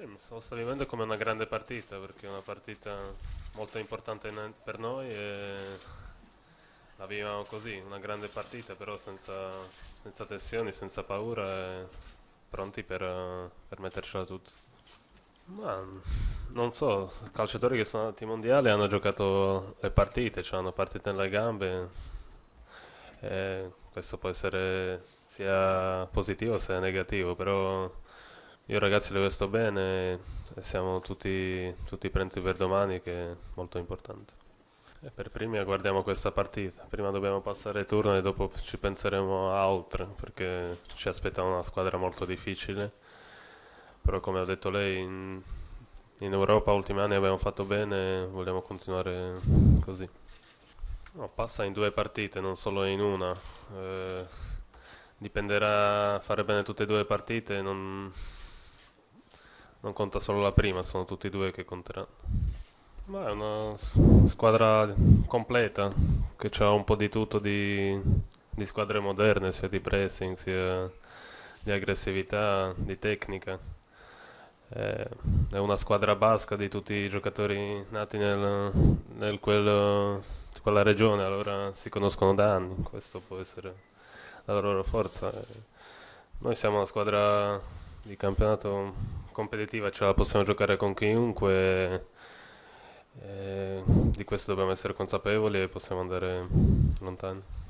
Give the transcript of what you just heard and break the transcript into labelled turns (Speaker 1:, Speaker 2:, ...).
Speaker 1: Sì, lo Stavo vivendo come una grande partita perché è una partita molto importante per noi e la viviamo così, una grande partita però senza, senza tensioni, senza paura e pronti per, per mettercela tutta. Ma non so, i calciatori che sono andati in mondiale hanno giocato le partite, cioè hanno partite nelle gambe e eh, questo può essere sia positivo sia negativo, però io ragazzi le sto bene e siamo tutti, tutti pronti per domani che è molto importante. E per primi guardiamo questa partita, prima dobbiamo passare turno e dopo ci penseremo a oltre perché ci aspetta una squadra molto difficile, però come ha detto lei in, in Europa ultimi anni abbiamo fatto bene e vogliamo continuare così. No, passa in due partite, non solo in una. Eh, dipenderà fare bene tutte e due le partite, non non conta solo la prima, sono tutti e due che conteranno. Ma è una squadra completa, che ha un po' di tutto di, di, squadre moderne, sia di pressing, sia di aggressività, di tecnica. È una squadra basca di tutti i giocatori nati nel, nel quel, quella regione, allora si conoscono da anni, questo può essere la loro forza. Noi siamo una squadra di campionato competitiva ce la possiamo giocare con chiunque. Eh, di questo dobbiamo essere consapevoli e possiamo andare lontano.